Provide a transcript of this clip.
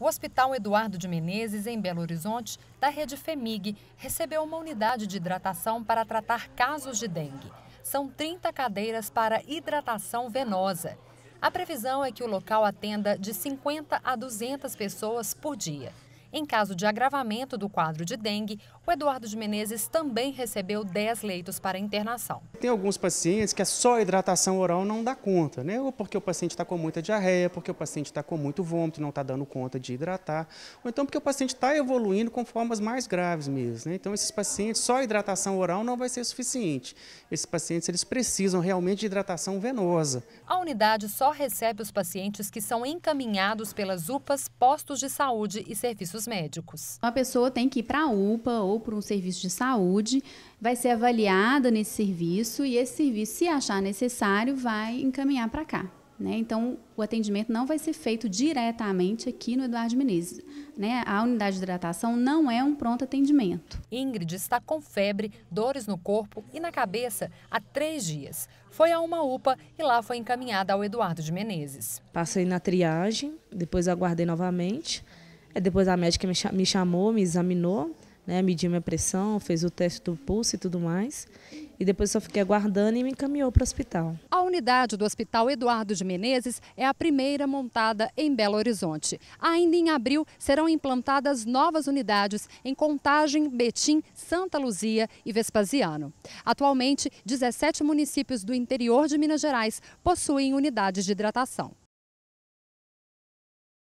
O Hospital Eduardo de Menezes, em Belo Horizonte, da rede FEMIG, recebeu uma unidade de hidratação para tratar casos de dengue. São 30 cadeiras para hidratação venosa. A previsão é que o local atenda de 50 a 200 pessoas por dia. Em caso de agravamento do quadro de dengue, o Eduardo de Menezes também recebeu 10 leitos para internação. Tem alguns pacientes que é só a hidratação oral não dá conta, né? Ou porque o paciente está com muita diarreia, porque o paciente está com muito vômito, não está dando conta de hidratar, ou então porque o paciente está evoluindo com formas mais graves mesmo. Né? Então, esses pacientes, só a hidratação oral não vai ser suficiente. Esses pacientes, eles precisam realmente de hidratação venosa. A unidade só recebe os pacientes que são encaminhados pelas UPAs, postos de saúde e serviços procedimentos médicos. Uma pessoa tem que ir para a UPA ou para um serviço de saúde, vai ser avaliada nesse serviço e esse serviço, se achar necessário, vai encaminhar para cá. Né? Então, o atendimento não vai ser feito diretamente aqui no Eduardo Menezes. Né? A unidade de hidratação não é um pronto atendimento. Ingrid está com febre, dores no corpo e na cabeça há três dias. Foi a uma UPA e lá foi encaminhada ao Eduardo de Menezes. Passei na triagem, depois aguardei novamente Aí depois a médica me chamou, me examinou, né, mediu minha pressão, fez o teste do pulso e tudo mais. E depois só fiquei aguardando e me encaminhou para o hospital. A unidade do Hospital Eduardo de Menezes é a primeira montada em Belo Horizonte. Ainda em abril serão implantadas novas unidades em Contagem, Betim, Santa Luzia e Vespasiano. Atualmente, 17 municípios do interior de Minas Gerais possuem unidades de hidratação.